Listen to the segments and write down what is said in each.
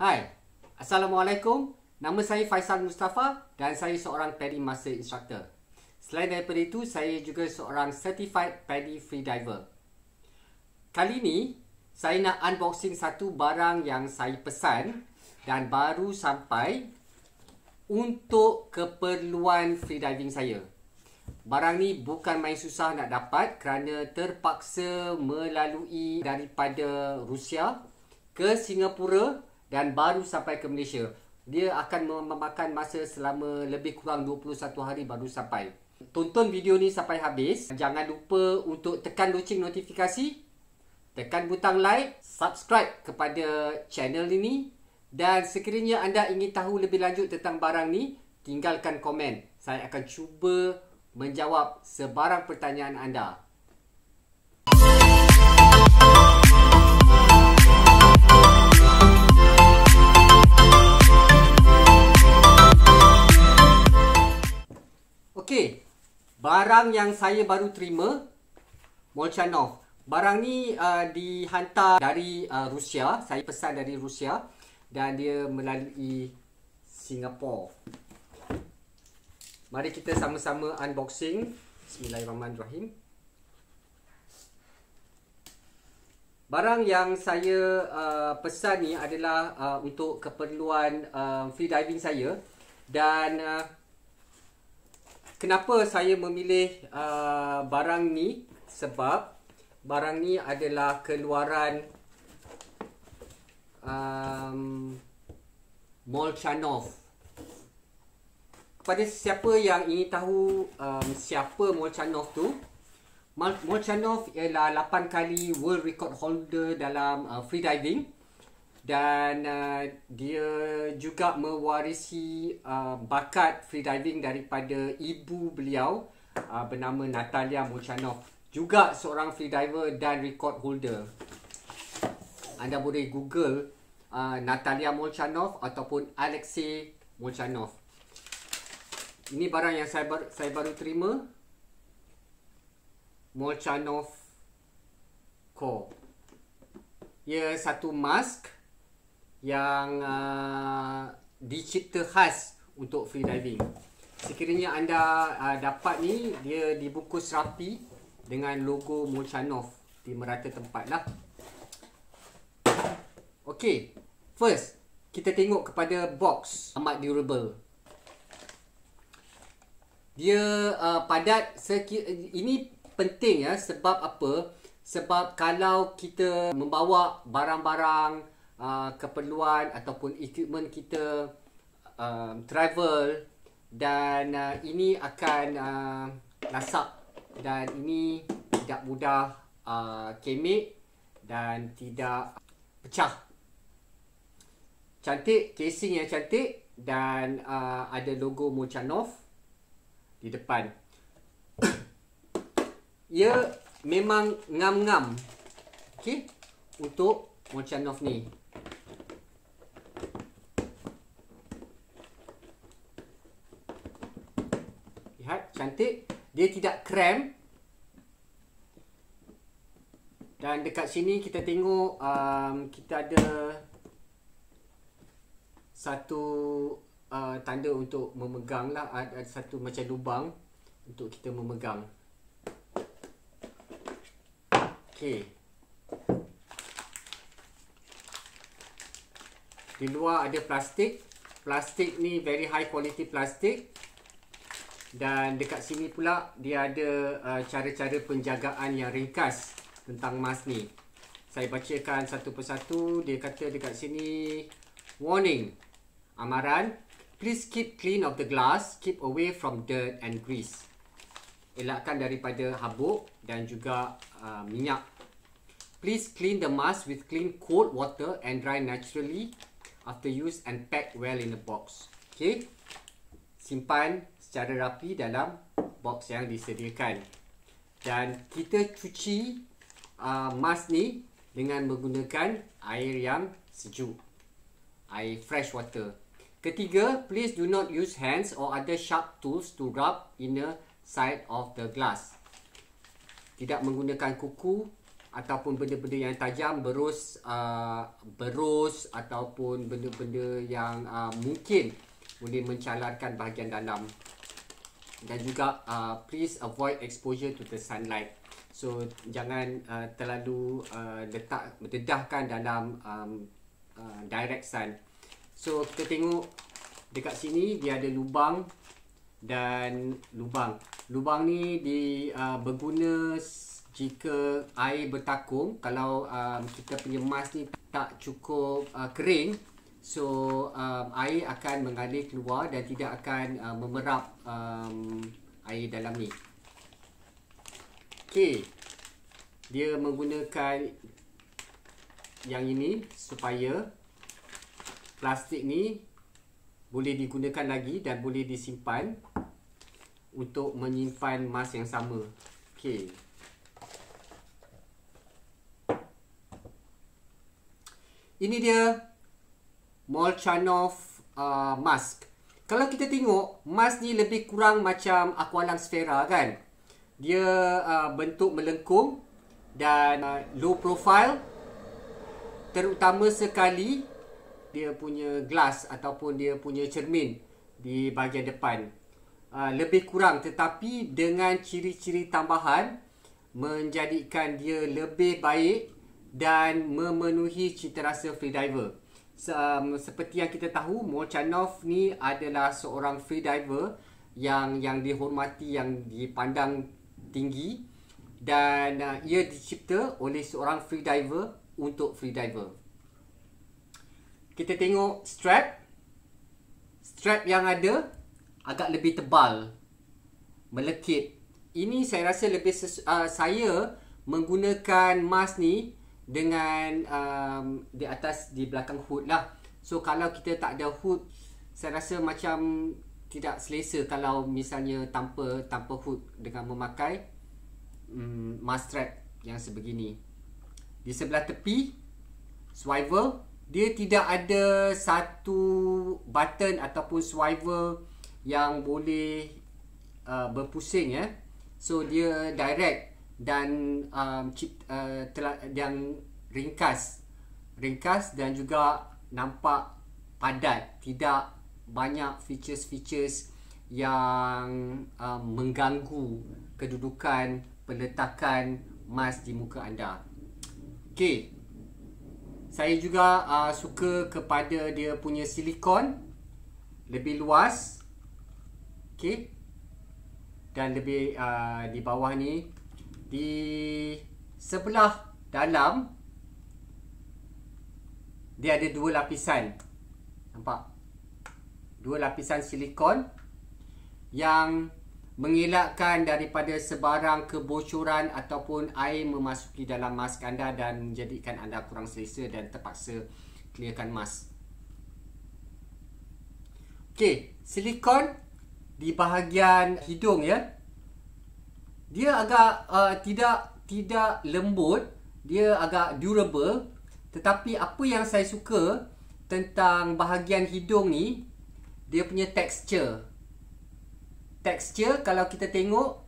Hai, Assalamualaikum. Nama saya Faisal Mustafa dan saya seorang paddy master instructor. Selain daripada itu, saya juga seorang certified paddy freediver. Kali ini, saya nak unboxing satu barang yang saya pesan dan baru sampai untuk keperluan freediving saya. Barang ni bukan main susah nak dapat kerana terpaksa melalui daripada Rusia ke Singapura dan baru sampai ke Malaysia. Dia akan memakan masa selama lebih kurang 21 hari baru sampai. Tonton video ni sampai habis. Jangan lupa untuk tekan loceng notifikasi, tekan butang like, subscribe kepada channel ini dan sekiranya anda ingin tahu lebih lanjut tentang barang ni, tinggalkan komen. Saya akan cuba menjawab sebarang pertanyaan anda. Okey. Barang yang saya baru terima Molchanov. Barang ni uh, dihantar dari uh, Rusia. Saya pesan dari Rusia dan dia melalui Singapore. Mari kita sama-sama unboxing. Bismillahirrahmanirrahim. Barang yang saya uh, pesan ni adalah uh, untuk keperluan uh, free diving saya dan uh, kenapa saya memilih uh, barang ni sebab barang ni adalah keluaran um, Mall Chanoff kepada siapa yang ingin tahu um, siapa Mall Chanoff tu Mall Chanoff ialah 8 kali world record holder dalam uh, freediving diving dan uh, dia juga mewarisi uh, bakat freediving daripada ibu beliau uh, bernama Natalia Mochanov juga seorang freediver dan record holder anda boleh google uh, Natalia Mochanov ataupun Alexei Mochanov ini barang yang saya bar- saya baru terima Mochanov core ia satu mask yang uh, dicipta khas untuk free diving. Sekiranya anda uh, dapat ni, dia dibungkus rapi dengan logo Mochanov di merata tempat lah. Okay, first kita tengok kepada box amat durable. Dia uh, padat, ini penting ya sebab apa? Sebab kalau kita membawa barang-barang uh, keperluan ataupun equipment kita um, travel dan uh, ini akan uh, nasab dan ini tidak mudah uh, kemik dan tidak pecah cantik casing yang cantik dan uh, ada logo Mochanov di depan ia memang ngam-ngam okey untuk Mochanov ni cantik. Dia tidak krem. Dan dekat sini kita tengok um, kita ada satu uh, tanda untuk memegang lah. Ada satu macam lubang untuk kita memegang. okay Di luar ada plastik. Plastik ni very high quality plastik dan dekat sini pula dia ada uh, cara-cara penjagaan yang ringkas tentang mask ni. Saya bacakan satu persatu. Dia kata dekat sini warning amaran please keep clean of the glass, keep away from dirt and grease. Elakkan daripada habuk dan juga uh, minyak. Please clean the mask with clean cold water and dry naturally after use and pack well in the box. Okay? Simpan secara rapi dalam box yang disediakan dan kita cuci uh, mask ni dengan menggunakan air yang sejuk air fresh water ketiga please do not use hands or other sharp tools to rub inner side of the glass tidak menggunakan kuku ataupun benda-benda yang tajam berus uh, berus ataupun benda-benda yang uh, mungkin boleh mencalarkan bahagian dalam dan juga uh, please avoid exposure to the sunlight so jangan uh, terlalu uh, letak mendedahkan dalam um, uh, direct sun so kita tengok dekat sini dia ada lubang dan lubang lubang ni di uh, berguna jika air bertakung kalau um, kita punya mask ni tak cukup uh, kering So um, air akan mengalir keluar dan tidak akan uh, memerap um, air dalam ni. Okay, dia menggunakan yang ini supaya plastik ni boleh digunakan lagi dan boleh disimpan untuk menyimpan mas yang sama. Okay. Ini dia Molchanov uh, mask. Kalau kita tengok, mask ni lebih kurang macam aqualung sphera kan? Dia uh, bentuk melengkung dan uh, low profile. Terutama sekali dia punya glass ataupun dia punya cermin di bahagian depan. Uh, lebih kurang tetapi dengan ciri-ciri tambahan menjadikan dia lebih baik dan memenuhi citarasa freediver. diver um, seperti yang kita tahu Mochanov ni adalah seorang free diver yang yang dihormati yang dipandang tinggi dan uh, ia dicipta oleh seorang free diver untuk free diver. Kita tengok strap strap yang ada agak lebih tebal melekit. Ini saya rasa lebih uh, saya menggunakan mask ni dengan um, di atas di belakang hood lah. So kalau kita tak ada hood, saya rasa macam tidak selesa kalau misalnya tanpa tanpa hood dengan memakai um, mask strap yang sebegini. Di sebelah tepi swivel dia tidak ada satu button ataupun swivel yang boleh uh, berpusing ya. Eh. So dia direct dan um, cipta, uh, telah, yang ringkas ringkas dan juga nampak padat tidak banyak features-features yang um, mengganggu kedudukan penetakan mas di muka anda Okay. Saya juga uh, suka kepada dia punya silikon lebih luas. Okey. Dan lebih uh, di bawah ni di sebelah dalam dia ada dua lapisan nampak dua lapisan silikon yang mengelakkan daripada sebarang kebocoran ataupun air memasuki dalam mask anda dan menjadikan anda kurang selesa dan terpaksa clearkan mask Okey, silikon di bahagian hidung ya dia agak uh, tidak tidak lembut dia agak durable tetapi apa yang saya suka tentang bahagian hidung ni dia punya texture texture kalau kita tengok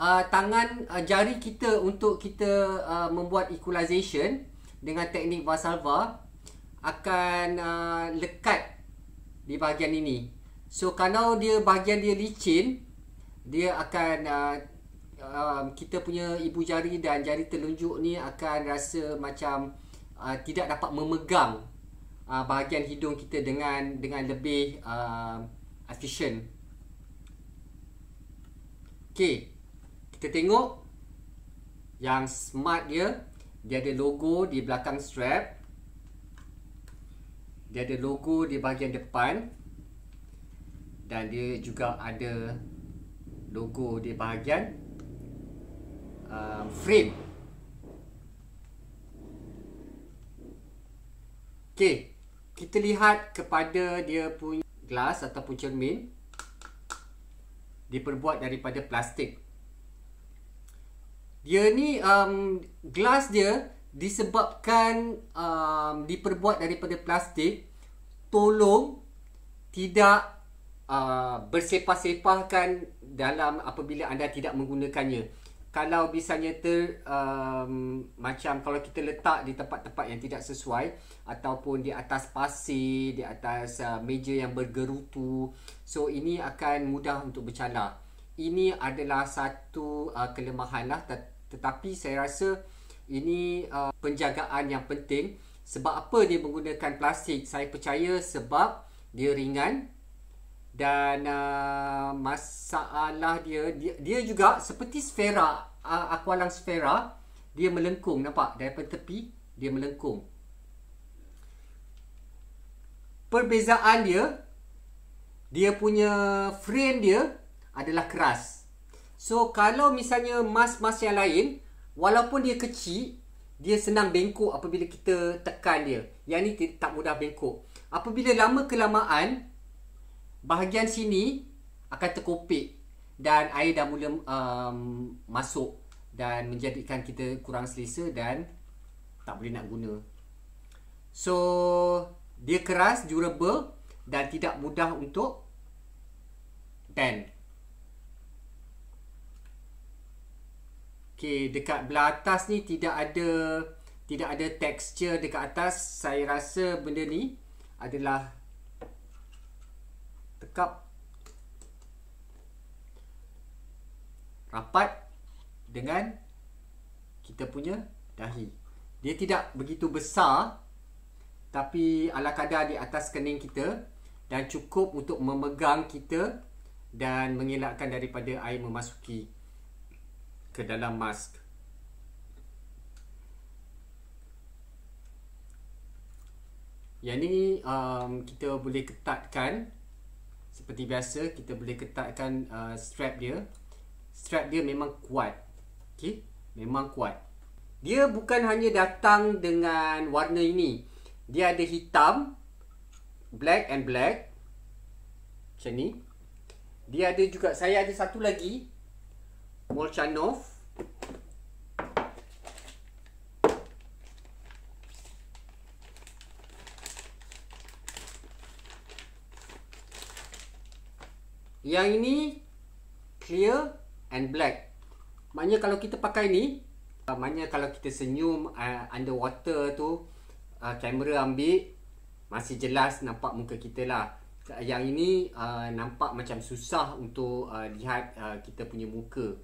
uh, tangan uh, jari kita untuk kita uh, membuat equalization dengan teknik Vasalva akan uh, lekat di bahagian ini so kalau dia bahagian dia licin dia akan uh, um, kita punya ibu jari dan jari telunjuk ni akan rasa macam uh, tidak dapat memegang uh, bahagian hidung kita dengan dengan lebih uh, efficient. Okay, kita tengok yang smart dia dia ada logo di belakang strap. Dia ada logo di bahagian depan dan dia juga ada logo di bahagian uh, frame. Okey, kita lihat kepada dia punya glass ataupun cermin diperbuat daripada plastik. Dia ni um, glass dia disebabkan um, diperbuat daripada plastik tolong tidak uh, bersepah-sepahkan dalam apabila anda tidak menggunakannya kalau misalnya ter um, macam kalau kita letak di tempat-tempat yang tidak sesuai ataupun di atas pasir, di atas uh, meja yang bergerutu. So ini akan mudah untuk bercanda. Ini adalah satu uh, lah tet- tetapi saya rasa ini uh, penjagaan yang penting sebab apa dia menggunakan plastik? Saya percaya sebab dia ringan, dan uh, masalah dia, dia dia juga seperti sfera uh, akualang sfera dia melengkung nampak dari tepi dia melengkung perbezaan dia dia punya frame dia adalah keras so kalau misalnya mas-mas yang lain walaupun dia kecil dia senang bengkok apabila kita tekan dia yang ni tak mudah bengkok apabila lama kelamaan bahagian sini akan terkopik dan air dah mula um, masuk dan menjadikan kita kurang selesa dan tak boleh nak guna. So, dia keras, durable dan tidak mudah untuk dent. Okay, dekat belah atas ni tidak ada tidak ada texture dekat atas. Saya rasa benda ni adalah bercakap rapat dengan kita punya dahi. Dia tidak begitu besar tapi ala kadar di atas kening kita dan cukup untuk memegang kita dan mengelakkan daripada air memasuki ke dalam mask. Yang ini um, kita boleh ketatkan seperti biasa kita boleh ketatkan uh, strap dia strap dia memang kuat okay? memang kuat dia bukan hanya datang dengan warna ini dia ada hitam black and black macam ni dia ada juga saya ada satu lagi Molchanov Yang ini clear and black. Maknanya kalau kita pakai ni, uh, maknanya kalau kita senyum uh, underwater tu, uh, kamera ambil, masih jelas nampak muka kita lah. Yang ini uh, nampak macam susah untuk uh, lihat uh, kita punya muka.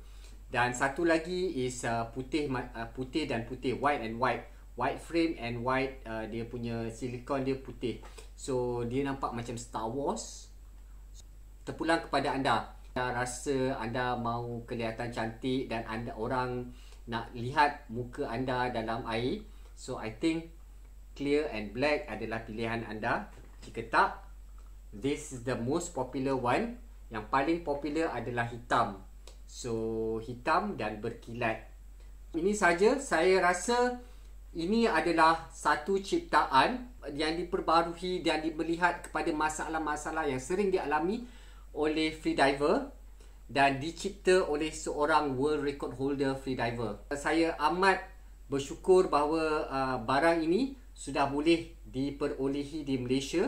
Dan satu lagi is uh, putih uh, putih dan putih, white and white. White frame and white uh, dia punya silikon dia putih. So dia nampak macam Star Wars terpulang kepada anda. Anda rasa anda mahu kelihatan cantik dan anda orang nak lihat muka anda dalam air. So I think clear and black adalah pilihan anda. Jika tak, this is the most popular one. Yang paling popular adalah hitam. So hitam dan berkilat. Ini saja saya rasa ini adalah satu ciptaan yang diperbarui dan dilihat kepada masalah-masalah yang sering dialami oleh freediver dan dicipta oleh seorang world record holder freediver. Saya amat bersyukur bahawa uh, barang ini sudah boleh diperolehi di Malaysia.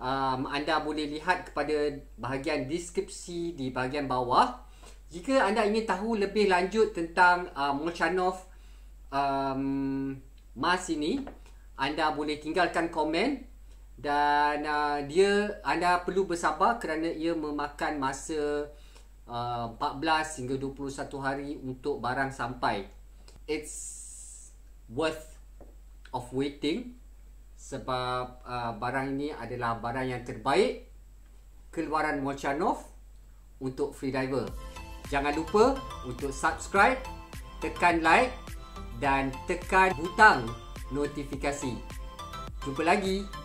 Um, anda boleh lihat kepada bahagian deskripsi di bahagian bawah. Jika anda ingin tahu lebih lanjut tentang uh, Molchanov um, mas ini, anda boleh tinggalkan komen dan uh, dia anda perlu bersabar kerana ia memakan masa uh, 14 hingga 21 hari untuk barang sampai it's worth of waiting sebab uh, barang ini adalah barang yang terbaik keluaran Mochanov untuk freediver jangan lupa untuk subscribe tekan like dan tekan butang notifikasi jumpa lagi